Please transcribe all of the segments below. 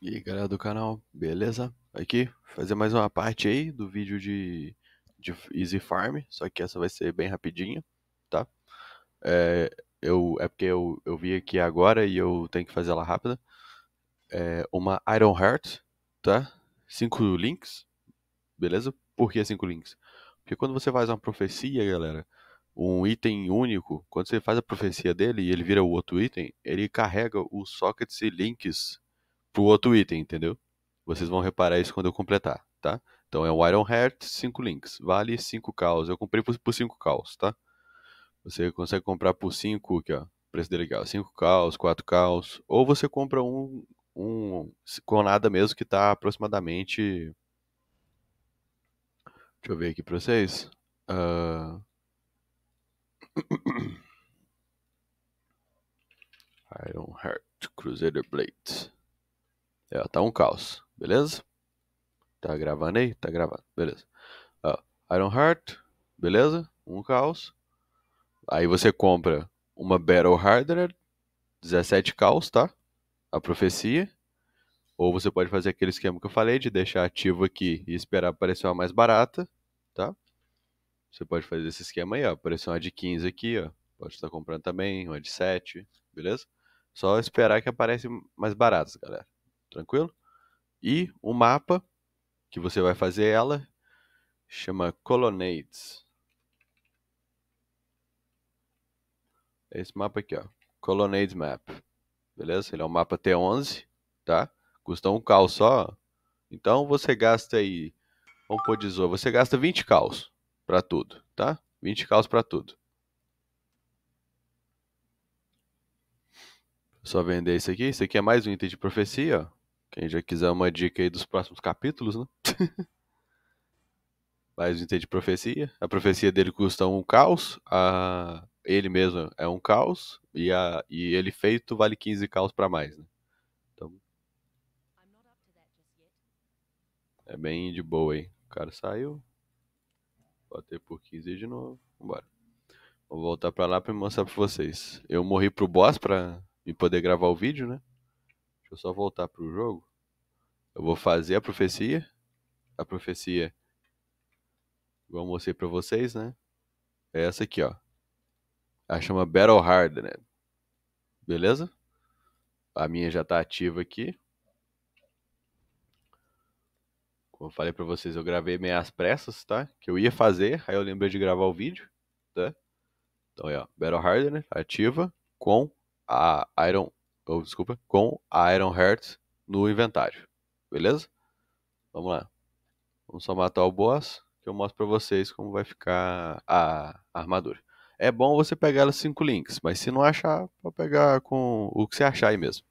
E aí galera do canal, beleza? Aqui, fazer mais uma parte aí do vídeo de, de Easy Farm, só que essa vai ser bem rapidinha, tá? É, eu, é porque eu, eu vi aqui agora e eu tenho que fazer ela rápida. É uma Iron Heart, tá? Cinco links, beleza? Por que cinco links? Porque quando você faz uma profecia, galera, um item único, quando você faz a profecia dele e ele vira o outro item, ele carrega os sockets e links pro outro item, entendeu? Vocês vão reparar isso quando eu completar, tá? Então é o Iron Heart, 5 links. Vale 5 caos. Eu comprei por, por 5 caos, tá? Você consegue comprar por 5, que ó, preço dele legal, 5 caos, 4 caos, ou você compra um um com nada mesmo que tá aproximadamente Deixa eu ver aqui para vocês. Uh... Iron Heart Crusader Blade. É, tá um caos, beleza? Tá gravando aí? Tá gravando, beleza. Ó, Iron Heart, beleza? Um caos. Aí você compra uma Battle Hardener, 17 caos, tá? A profecia. Ou você pode fazer aquele esquema que eu falei de deixar ativo aqui e esperar aparecer uma mais barata, tá? Você pode fazer esse esquema aí, ó. Apareceu uma de 15 aqui, ó. Pode estar comprando também, uma de 7, beleza? Só esperar que aparece mais baratas, galera tranquilo? E o mapa que você vai fazer ela chama Colonnades. É esse mapa aqui, ó. Colonnades Map. Beleza? Ele é um mapa T11, tá? Custa um cal só. Então você gasta aí, vamos pôr de zoa, você gasta 20 caos para tudo, tá? 20 caos para tudo. Só vender isso aqui. Isso aqui é mais um item de profecia, ó. Quem já quiser uma dica aí dos próximos capítulos, né? Mas entende profecia. A profecia dele custa um caos, a ele mesmo é um caos e a e ele feito vale 15 caos para mais, né? Então É bem de boa aí. O cara saiu. Bater por 15 de novo. Vambora. Vou voltar pra lá pra mostrar pra vocês. Eu morri pro boss pra me poder gravar o vídeo, né? Deixa eu só voltar para o jogo. Eu vou fazer a profecia. A profecia, igual eu mostrei para vocês, né? É essa aqui, ó. Ela chama Battle né? Beleza? A minha já está ativa aqui. Como eu falei para vocês, eu gravei meio às pressas, tá? Que eu ia fazer, aí eu lembrei de gravar o vídeo, tá? Então, é, ó, Battle Hardened né? ativa com a Iron ou, desculpa, com a Iron Heart no inventário. Beleza? Vamos lá. Vamos só matar o boss, que eu mostro para vocês como vai ficar a, armadura. É bom você pegar as 5 links, mas se não achar, pode pegar com o que você achar aí mesmo.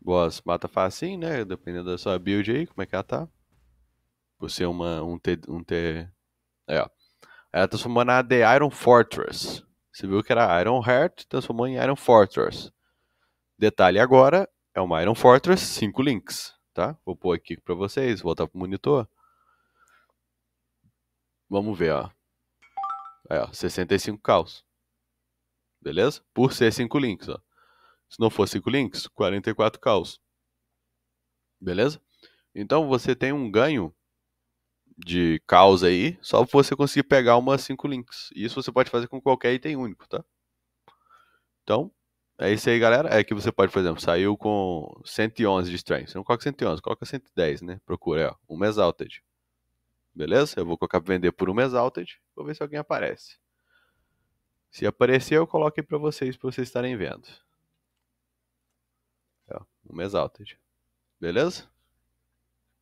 boss mata facinho, né? Dependendo da sua build aí, como é que ela tá. Por ser é uma, um T... Um T... É, ó. Ela transformou na The Iron Fortress. Você viu que era Iron Heart, transformou em Iron Fortress. Detalhe agora, é uma Iron Fortress, 5 links, tá? Vou pôr aqui para vocês, voltar pro monitor. Vamos ver, ó. Aí, ó, 65 caos. Beleza? Por ser 5 links, ó. Se não for 5 links, 44 caos. Beleza? Então você tem um ganho de causa aí, só você conseguir pegar umas 5 links. Isso você pode fazer com qualquer item único, tá? Então, é isso aí, galera. É que você pode, por exemplo, saiu com 111 de strength. Você não coloca 111, coloca 110, né? Procura, é, ó, um exalted. Beleza? Eu vou colocar vender por um exalted. Vou ver se alguém aparece. Se aparecer, eu coloco aí pra vocês, pra vocês estarem vendo. É, um exalted. Beleza?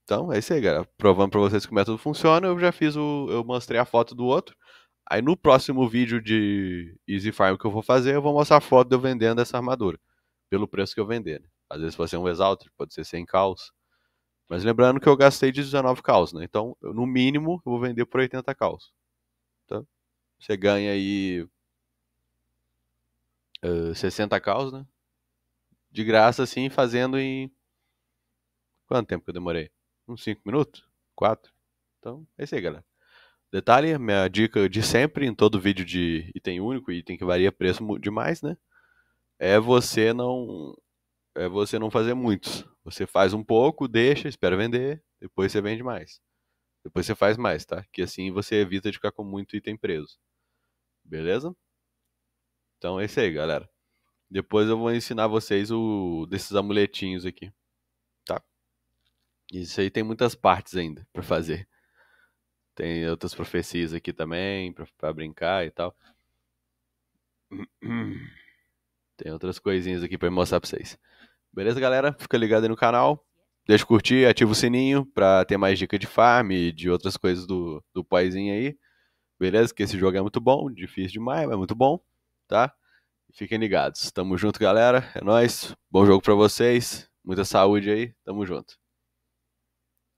Então, é isso aí, galera. Provando para vocês que o método funciona, eu já fiz o. Eu mostrei a foto do outro. Aí no próximo vídeo de Easy Farm que eu vou fazer, eu vou mostrar a foto de eu vendendo essa armadura. Pelo preço que eu vender. Né? Às vezes pode ser um Exalted, pode ser sem caos. Mas lembrando que eu gastei de 19 caos, né? Então, eu, no mínimo, eu vou vender por 80 caos. Então, você ganha aí uh, eh, 60 caos, né? De graça, assim, fazendo em... Quanto tempo que eu demorei? uns 5 minutos, 4. Então, é isso aí, galera. Detalhe, minha dica de sempre em todo vídeo de item único e item que varia preço demais, né? É você não é você não fazer muitos. Você faz um pouco, deixa, espera vender, depois você vende mais. Depois você faz mais, tá? Que assim você evita de ficar com muito item preso. Beleza? Então é isso aí, galera. Depois eu vou ensinar vocês o desses amuletinhos aqui. Isso aí tem muitas partes ainda para fazer. Tem outras profecias aqui também para brincar e tal. Tem outras coisinhas aqui para mostrar para vocês. Beleza, galera? Fica ligado aí no canal. Deixa curtir, ativa o sininho para ter mais dica de farm e de outras coisas do, do paizinho aí. Beleza? Que esse jogo é muito bom, difícil demais, mas muito bom, tá? Fiquem ligados. Tamo junto, galera. É nóis. Bom jogo para vocês. Muita saúde aí. Tamo junto.